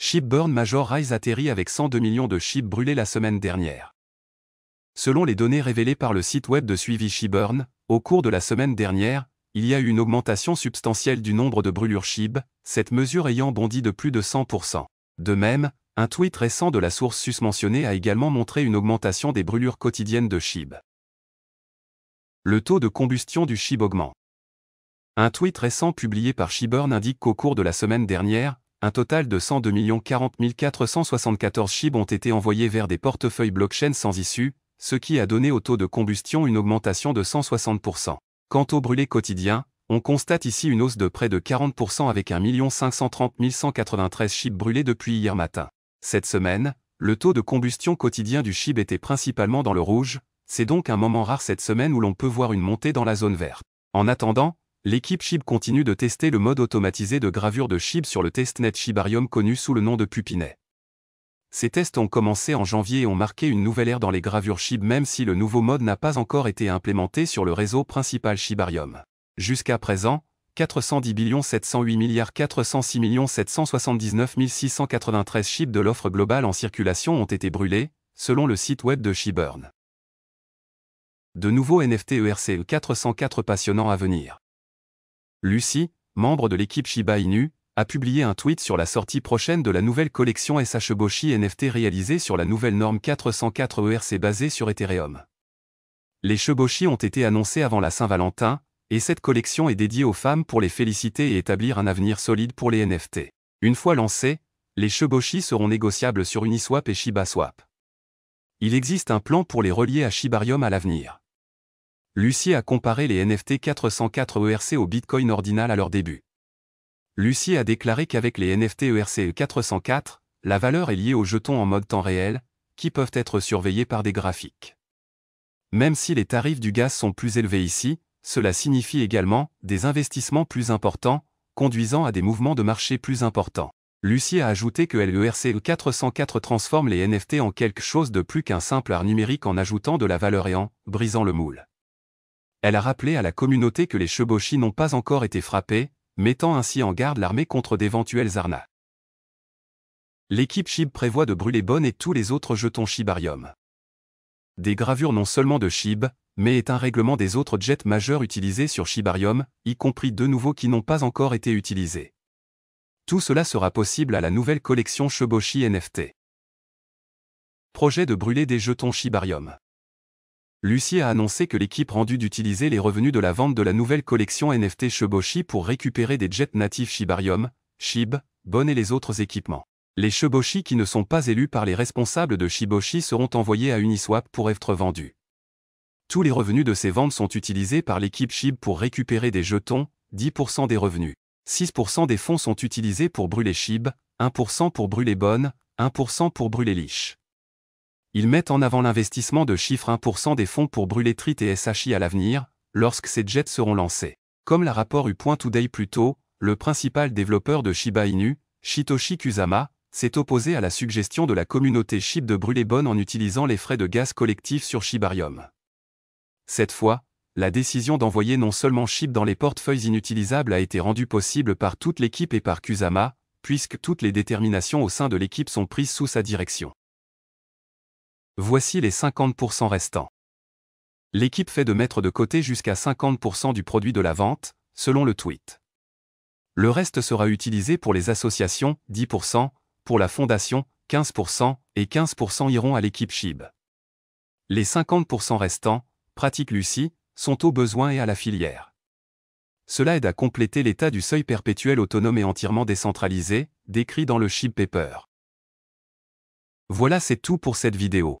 Shipburn Major Rise atterrit avec 102 millions de chips brûlés la semaine dernière. Selon les données révélées par le site web de suivi Shipburn, au cours de la semaine dernière, il y a eu une augmentation substantielle du nombre de brûlures SHIB, cette mesure ayant bondi de plus de 100%. De même, un tweet récent de la source susmentionnée a également montré une augmentation des brûlures quotidiennes de SHIB. Le taux de combustion du SHIB augmente. Un tweet récent publié par SheBurn indique qu'au cours de la semaine dernière, un total de 102 40 474 SHIB ont été envoyés vers des portefeuilles blockchain sans issue, ce qui a donné au taux de combustion une augmentation de 160%. Quant au brûlé quotidien, on constate ici une hausse de près de 40% avec 1 530 193 chips brûlés depuis hier matin. Cette semaine, le taux de combustion quotidien du chip était principalement dans le rouge, c'est donc un moment rare cette semaine où l'on peut voir une montée dans la zone verte. En attendant, l'équipe SHIB continue de tester le mode automatisé de gravure de SHIB sur le testnet Shibarium connu sous le nom de Pupinet. Ces tests ont commencé en janvier et ont marqué une nouvelle ère dans les gravures SHIB même si le nouveau mode n'a pas encore été implémenté sur le réseau principal Shibarium. Jusqu'à présent, 410 708 406 779 693 SHIB de l'offre globale en circulation ont été brûlés, selon le site web de Shiburn. De nouveaux NFT ERCE 404 passionnants à venir. Lucie, membre de l'équipe Shiba Inu, a publié un tweet sur la sortie prochaine de la nouvelle collection e SH NFT réalisée sur la nouvelle norme 404 ERC basée sur Ethereum. Les Shiboshi e ont été annoncés avant la Saint-Valentin, et cette collection est dédiée aux femmes pour les féliciter et établir un avenir solide pour les NFT. Une fois lancés, les Shiboshi e seront négociables sur Uniswap et ShibaSwap. Il existe un plan pour les relier à Shibarium à l'avenir. Lucie a comparé les NFT 404 ERC au Bitcoin ordinal à leur début. Lucie a déclaré qu'avec les NFT ERC 404, la valeur est liée aux jetons en mode temps réel, qui peuvent être surveillés par des graphiques. Même si les tarifs du gaz sont plus élevés ici, cela signifie également des investissements plus importants, conduisant à des mouvements de marché plus importants. Lucie a ajouté que LERC e 404 transforme les NFT en quelque chose de plus qu'un simple art numérique en ajoutant de la valeur et en brisant le moule. Elle a rappelé à la communauté que les Cheboshi n'ont pas encore été frappés, mettant ainsi en garde l'armée contre d'éventuels arnaques. L'équipe SHIB prévoit de brûler Bonne et tous les autres jetons Shibarium. Des gravures non seulement de SHIB, mais est un règlement des autres jets majeurs utilisés sur Shibarium, y compris deux nouveaux qui n'ont pas encore été utilisés. Tout cela sera possible à la nouvelle collection Cheboshi NFT. Projet de brûler des jetons Shibarium Lucie a annoncé que l'équipe rendue d'utiliser les revenus de la vente de la nouvelle collection NFT Shiboshi pour récupérer des jets natifs Shibarium, Shib, Bonne et les autres équipements. Les Sheboshi qui ne sont pas élus par les responsables de Shiboshi seront envoyés à Uniswap pour être vendus. Tous les revenus de ces ventes sont utilisés par l'équipe SHIB pour récupérer des jetons, 10% des revenus. 6% des fonds sont utilisés pour brûler SHIB, 1% pour brûler Bonne, 1% pour brûler Liche. Ils mettent en avant l'investissement de chiffre 1% des fonds pour brûler Trit et SHI à l'avenir, lorsque ces jets seront lancés. Comme la rapport eu point today plus tôt, le principal développeur de Shiba Inu, Shitoshi Kusama, s'est opposé à la suggestion de la communauté SHIB de brûler bonne en utilisant les frais de gaz collectifs sur Shibarium. Cette fois, la décision d'envoyer non seulement SHIB dans les portefeuilles inutilisables a été rendue possible par toute l'équipe et par Kusama, puisque toutes les déterminations au sein de l'équipe sont prises sous sa direction. Voici les 50% restants. L'équipe fait de mettre de côté jusqu'à 50% du produit de la vente, selon le tweet. Le reste sera utilisé pour les associations, 10%, pour la fondation, 15%, et 15% iront à l'équipe SHIB. Les 50% restants, pratique Lucie, sont aux besoins et à la filière. Cela aide à compléter l'état du seuil perpétuel autonome et entièrement décentralisé, décrit dans le SHIB Paper. Voilà c'est tout pour cette vidéo.